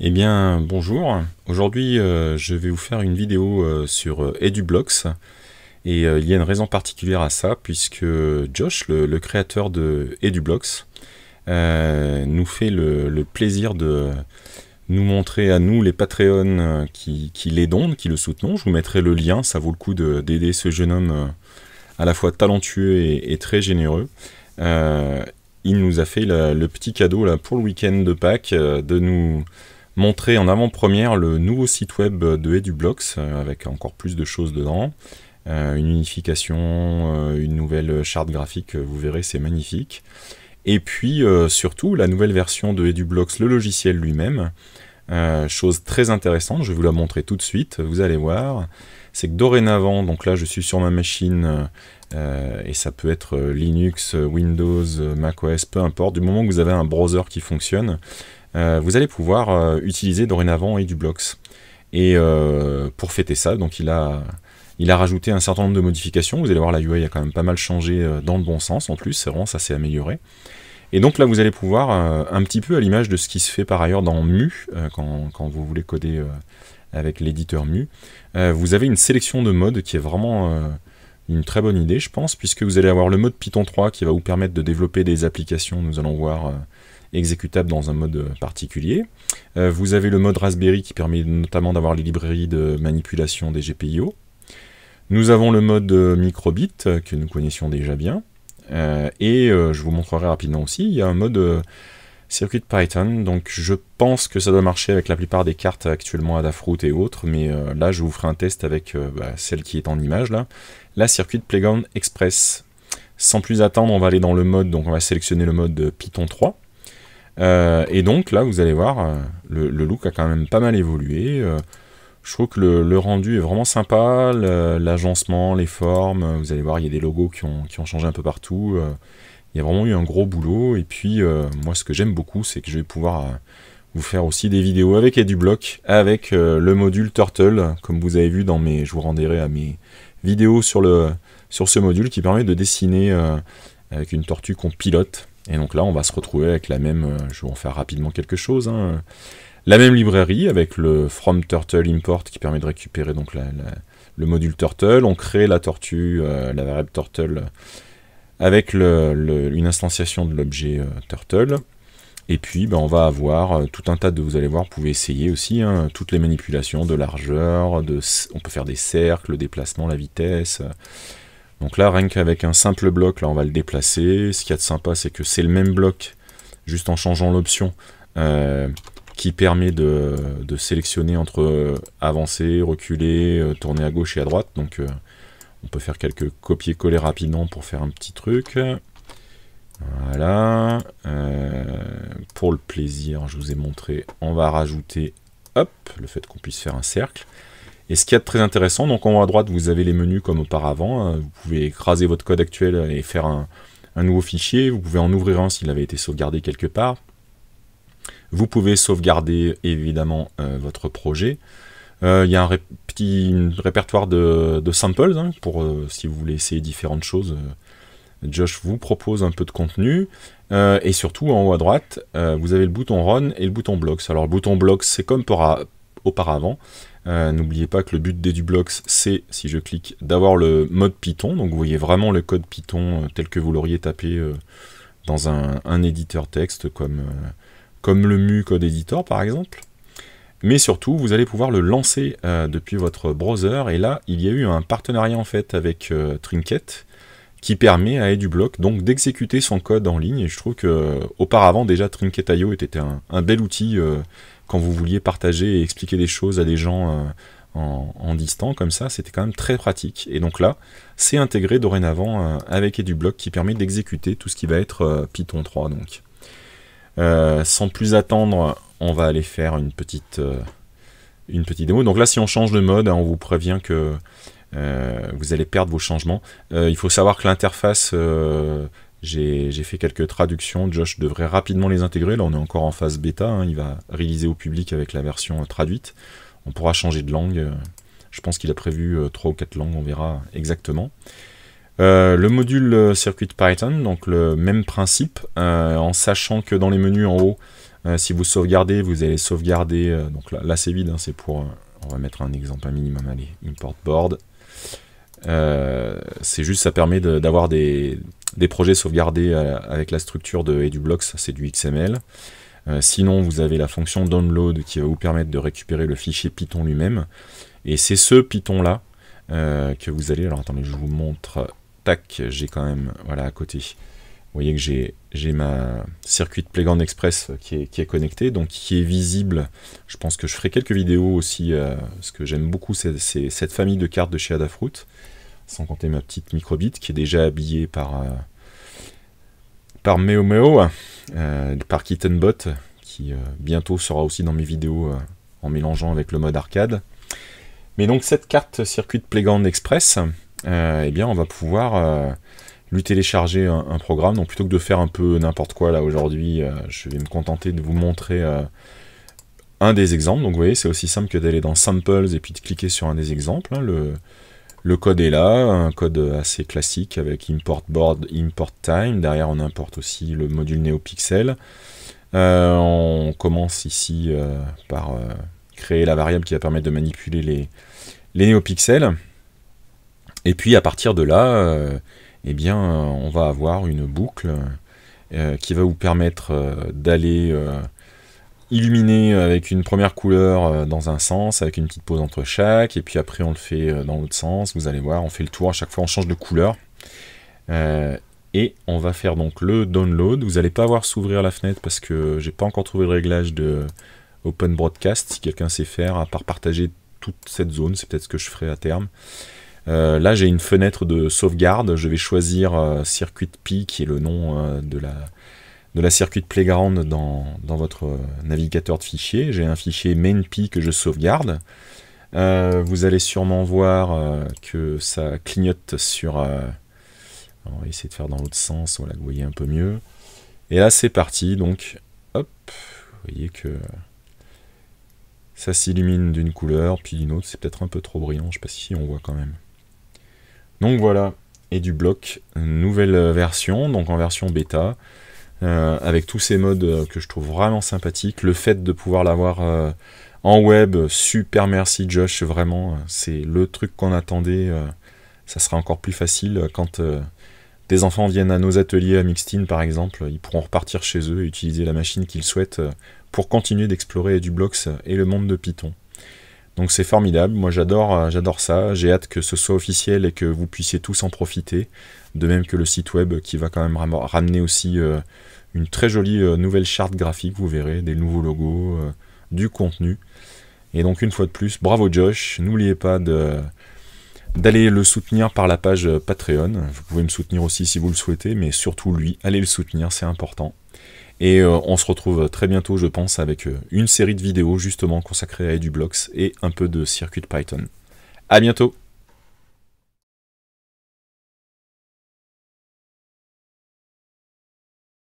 Eh bien bonjour, aujourd'hui euh, je vais vous faire une vidéo euh, sur euh, Edublox et il y a une raison particulière à ça puisque Josh, le, créateur de EduBlox, nous fait le, plaisir de nous montrer à nous les Patreons qui, les donnent, qui le soutenons. Je vous mettrai le lien, ça vaut le coup d'aider ce jeune homme à la fois talentueux et très généreux. Euh, il nous a fait le petit cadeau là, pour le week-end de Pâques euh, de nous montrer en avant-première le nouveau site web de Edublox, euh, avec encore plus de choses dedans. une unification, une nouvelle charte graphique, vous verrez, c'est magnifique. Et puis surtout la nouvelle version de Edublox, le logiciel lui-même, euh, chose très intéressante, je vais vous la montrer tout de suite, vous allez voir, c'est que dorénavant, donc là je suis sur ma machine, euh, euh, et ça peut être Linux, Windows, macOS, peu importe, du moment que vous avez un browser qui fonctionne, vous allez pouvoir utiliser dorénavant Edublox Et pour fêter ça, donc il a, il a rajouté un certain nombre de modifications, vous allez voir la UI a quand même pas mal changé dans le bon sens en plus, c'est vraiment ça s'est amélioré. Et donc là, vous allez pouvoir, euh, un petit peu à l'image de ce qui se fait par ailleurs dans Mu, euh, quand, vous voulez coder euh, avec l'éditeur Mu, vous avez une sélection de modes qui est vraiment une très bonne idée, je pense, puisque vous allez avoir le mode Python 3 qui va vous permettre de développer des applications, nous allons voir, exécutables dans un mode particulier. vous avez le mode Raspberry qui permet notamment d'avoir les librairies de manipulation des GPIO. Nous avons le mode microbit que nous connaissions déjà bien. Euh, et euh, je vous montrerai rapidement aussi, il y a un mode euh, circuit Python, donc je pense que ça doit marcher avec la plupart des cartes actuellement Adafruit et autres, mais là je vous ferai un test avec bah, celle qui est en image là, la circuit Playground Express. Sans plus attendre, on va aller dans le mode, donc on va sélectionner le mode Python 3. et donc là, vous allez voir, le, look a quand même pas mal évolué. Je trouve que le, rendu est vraiment sympa, l'agencement, les formes. Vous allez voir, il y a des logos qui ont, changé un peu partout. Euh, il y a vraiment eu un gros boulot. Et puis, euh, moi, ce que j'aime beaucoup, c'est que je vais pouvoir euh, vous faire aussi des vidéos avec bloc avec le module Turtle, comme vous avez vu dans mes... Je vous rendrai à mes vidéos sur, le, sur ce module qui permet de dessiner avec une tortue qu'on pilote. Et donc là, on va se retrouver avec la même... je vais en faire rapidement quelque chose. Hein. La même librairie avec le from turtle import qui permet de récupérer donc le module turtle. On crée la tortue, euh, la variable turtle avec une instanciation de l'objet euh, turtle. Et puis ben, on va avoir euh, tout un tas de, vous allez voir, vous pouvez essayer aussi hein, toutes les manipulations de largeur, on peut faire des cercles, le déplacement, la vitesse. Donc là, rien qu'avec un simple bloc, là on va le déplacer. Ce qu'il y a de sympa, c'est que c'est le même bloc, juste en changeant l'option qui permet de, sélectionner entre euh, avancer, reculer, euh, tourner à gauche et à droite. Donc euh, on peut faire quelques copier-coller rapidement pour faire un petit truc. Voilà. pour le plaisir, je vous ai montré, on va rajouter hop, le fait qu'on puisse faire un cercle. Et ce qu'il y a de très intéressant, donc en haut à droite, vous avez les menus comme auparavant. Hein. Vous pouvez écraser votre code actuel et faire un nouveau fichier. Vous pouvez en ouvrir un s'il avait été sauvegardé quelque part. Vous pouvez sauvegarder évidemment euh, votre projet. Euh, il y a un petit répertoire de, samples hein, pour euh, si vous voulez essayer différentes choses. Josh vous propose un peu de contenu. et surtout, en haut à droite, vous avez le bouton Run et le bouton Blocks. Alors, le bouton Blocks, c'est comme auparavant. N'oubliez pas que le but des Blocks, c'est, si je clique, d'avoir le mode Python. Donc, vous voyez vraiment le code Python tel que vous l'auriez tapé dans un, éditeur texte comme, comme le MU Code Editor par exemple. Mais surtout, vous allez pouvoir le lancer euh, depuis votre browser. Et là, il y a eu un partenariat en fait avec euh, Trinket qui permet à EduBlock donc d'exécuter son code en ligne. Et je trouve que euh, auparavant déjà Trinket.io était un, bel outil quand vous vouliez partager et expliquer des choses à des gens en, distant comme ça, c'était quand même très pratique. Et donc là, c'est intégré dorénavant avec EduBlock qui permet d'exécuter tout ce qui va être Python 3 donc. Euh, sans plus attendre, on va aller faire une petite, euh, une petite démo. Donc là, si on change de mode, hein, on vous prévient que euh, vous allez perdre vos changements. il faut savoir que l'interface, j'ai fait quelques traductions. Josh devrait rapidement les intégrer. Là, on est encore en phase bêta. Hein. Il va réaliser au public avec la version traduite. On pourra changer de langue. Je pense qu'il a prévu 3 ou 4 langues, on verra exactement. Euh, le module euh, circuit Python, donc le même principe, euh, en sachant que dans les menus en haut, si vous sauvegardez, vous allez sauvegarder, donc là, c'est vide, hein, c'est pour, on va mettre un exemple, un minimum, allez, import board. c'est juste, ça permet d'avoir des, projets sauvegardés avec la structure de EduBlocks, c'est du XML. sinon, vous avez la fonction download qui va vous permettre de récupérer le fichier Python lui-même. Et c'est ce Python-là que vous allez, alors attendez, je vous montre Tac, j'ai quand même, voilà, à côté. Vous voyez que j'ai ma circuit de Playground Express qui est, qui connecté, donc qui est visible. Je pense que je ferai quelques vidéos aussi, euh, ce que j'aime beaucoup c'est cette famille de cartes de chez Adafruit, sans compter ma petite microbit qui est déjà habillée par, euh, par Meo Meo, euh, par Kittenbot, qui bientôt sera aussi dans mes vidéos en mélangeant avec le mode arcade. Mais donc cette carte circuit de Playground Express, euh, eh bien, on va pouvoir euh, lui télécharger un, programme. Donc plutôt que de faire un peu n'importe quoi là aujourd'hui, euh, je vais me contenter de vous montrer un des exemples. Donc vous voyez, c'est aussi simple que d'aller dans Samples et puis de cliquer sur un des exemples. Hein. Le, code est là, un code assez classique avec import board, import time. Derrière, on importe aussi le module NeoPixel. on commence ici par créer la variable qui va permettre de manipuler les, les NeoPixels. Et puis à partir de là, euh, eh bien, on va avoir une boucle euh, euh, qui va vous permettre d'aller illuminer avec une première couleur dans un sens, avec une petite pause entre chaque, et puis après on le fait dans l'autre sens, vous allez voir, on fait le tour, à chaque fois on change de couleur. et on va faire donc le download, vous n'allez pas avoir s'ouvrir la fenêtre parce que j'ai pas encore trouvé le réglage de Open Broadcast, si quelqu'un sait faire, à part partager toute cette zone, c'est peut-être ce que je ferai à terme. Euh, là, j'ai une fenêtre de sauvegarde. Je vais choisir euh, Circuit Pi, qui est le nom euh, de la, de la circuit playground dans, votre navigateur de fichiers. J'ai un fichier MainPi que je sauvegarde. vous allez sûrement voir que ça clignote sur... on va essayer de faire dans l'autre sens, voilà, vous voyez un peu mieux. Et là c'est parti, donc hop, vous voyez que ça s'illumine d'une couleur, puis d'une autre, c'est peut-être un peu trop brillant, je ne sais pas si on voit quand même. Donc voilà, et du bloc, nouvelle version, donc en version bêta, euh, avec tous ces modes euh, que je trouve vraiment sympathiques. Le fait de pouvoir l'avoir euh, en web, super merci Josh, vraiment, c'est le truc qu'on attendait. ça sera encore plus facile quand des enfants viennent à nos ateliers à Mixtine, par exemple, ils pourront repartir chez eux et utiliser la machine qu'ils souhaitent pour continuer d'explorer du blocs et le monde de Python. Donc c'est formidable, moi j'adore euh, j'adore ça, j'ai hâte que ce soit officiel et que vous puissiez tous en profiter, de même que le site web qui va quand même ramener aussi euh, une très jolie euh, nouvelle charte graphique, vous verrez, des nouveaux logos, du contenu. Et donc une fois de plus, bravo Josh, n'oubliez pas d'aller le soutenir par la page Patreon. Vous pouvez me soutenir aussi si vous le souhaitez, mais surtout lui, allez le soutenir, c'est important. Et euh, on se retrouve très bientôt, je pense, avec euh, une série de vidéos justement consacrées à EduBlocks et un peu de circuit Python. À bientôt